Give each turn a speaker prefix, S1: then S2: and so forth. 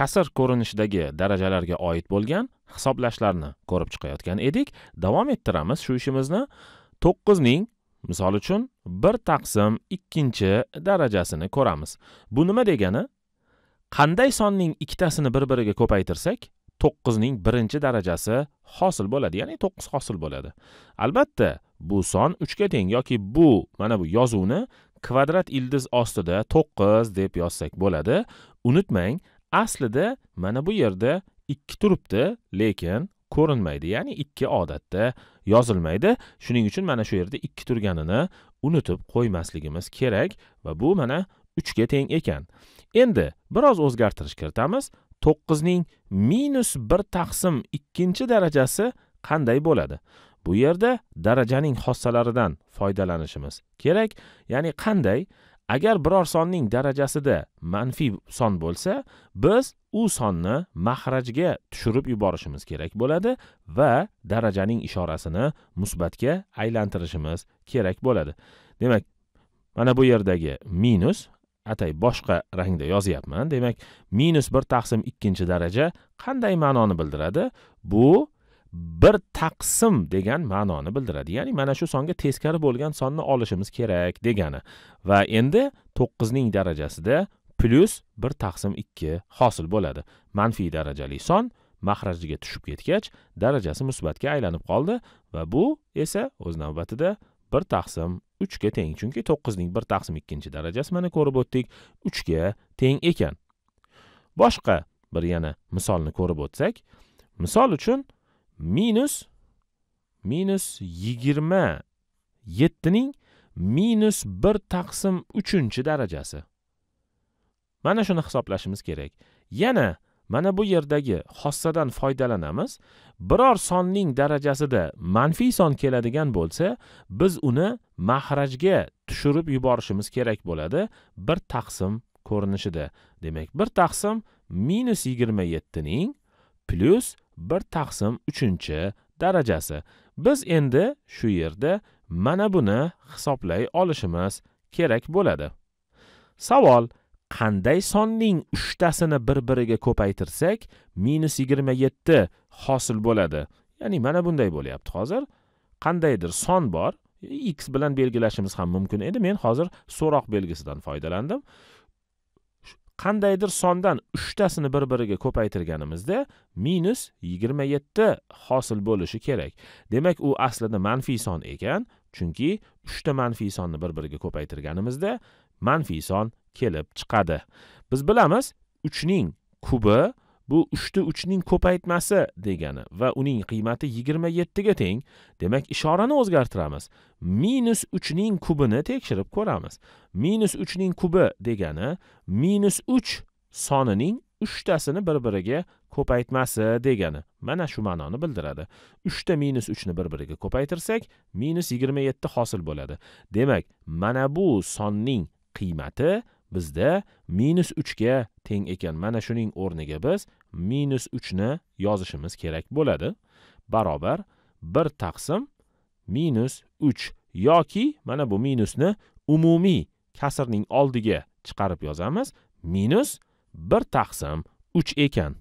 S1: kasr ko'rinishidagi darajalarga oid bo'lgan hisoblashlarni ko'rib chiqayotgan edik davom ettiramiz shu ishimizni to'qqizning misol uchun bir taqsim ikkinchi darajasini ko'ramiz bu nima degani qanday sonning ikkitasini bir biriga ko'paytirsak to'qqizning birinchi darajasi hosil bo'ladi ya'ni to'qqiz hosil bo'ladi albatta bu son uchga teng yoki bu mana bu yozuvni kvadrat ildiz ostida to'qqiz deb yozsak bo'ladi unutmang aslida mana bu yerda ikki turibdi lekin ko'rinmaydi ya'ni ikki odatda yozilmaydi shuning uchun mana shu yerda ikki turganini unutib qo'ymasligimiz kerak va bu mana uchga teng ekan endi biroz o'zgartirish kiritamiz to'qqizning minus bir taqsim ikkinchi darajasi qanday bo'ladi bu yerda darajaning xossalaridan foydalanishimiz kerak ya'ni qanday agar biror sonning darajasida manfiy son bo'lsa biz u sonni mahrajga tushirib yuborishimiz kerak bo'ladi va darajaning ishorasini musbatga aylantirishimiz kerak bo'ladi demak mana bu yerdagi minus atay boshqa rangda yozyapman demak minus bir taqsim ikkinchi daraja qanday ma'noni bildiradi bu bir taqsim degan ma'noni bildiradi ya'ni mana shu songa teskari bo'lgan sonni olishimiz kerak degani va endi to'qqizning darajasida plyus bir taqsim ikki hosil bo'ladi manfiy darajali son mahrajiga tushib ketgach darajasi musbatga aylanib qoldi va bu esa o'z navbatida bir taqsim uchga teng chunki to'qqizning bir taqsim ikkinchi darajasi mana ko'rib o'tdik uchga teng ekan boshqa bir yana misolni ko'rib o'tsak misol uchun minus minus yigirma yettining minus bir taqsim uchinchi darajasi mana shuni hisoblashimiz kerak yana mana bu yerdagi xossadan foydalanamiz biror sonning darajasida manfiy son keladigan bo'lsa biz uni mahrajga tushirib yuborishimiz kerak bo'ladi bir taqsim ko'rinishida demak bir taqsim minus yigirma yettining plus 1 taqsim 3 darajasi. Biz endi shu yerda mana buni hisoblay olishimiz kerak bo'ladi. Savol: Qanday sonning 3 tasini bir-biriga ko'paytirsak, -27 hosil bo'ladi? Ya'ni mana bunday bo'lyapti hozir. Qandaydir son bor, x bilan belgilashimiz ham mumkin edi. Men hozir so'roq belgisidan foydalandim. qandaydir sondan uchtasini bir biriga ko'paytirganimizda minus yigirma yetti hosil bo'lishi kerak demak u aslida manfiy son ekan chunki uchta manfiy sonni bir biriga ko'paytirganimizda manfiy son kelib chiqadi biz bilamiz uchning kubi bu uchta uchning ko'paytmasi degani va uning qiymati yigirma yettiga teng demak ishorani o'zgartiramiz minus uchning kubini tekshirib ko'ramiz minus uchning kubi degani minus uch sonining uchtasini bir biriga ko'paytmasi degani mana shu ma'noni bildiradi uchta minus uchni bir biriga ko'paytirsak minus yigirma yetti hosil bo'ladi demak mana bu sonning qiymati bizda minus uchga teng ekan mana shuning o'rniga biz minus uchni yozishimiz kerak bo'ladi barobar bir taqsim minus uch yoki mana bu minusni umumiy kasrning oldiga chiqarib yozamiz minus bir taqsim uch ekan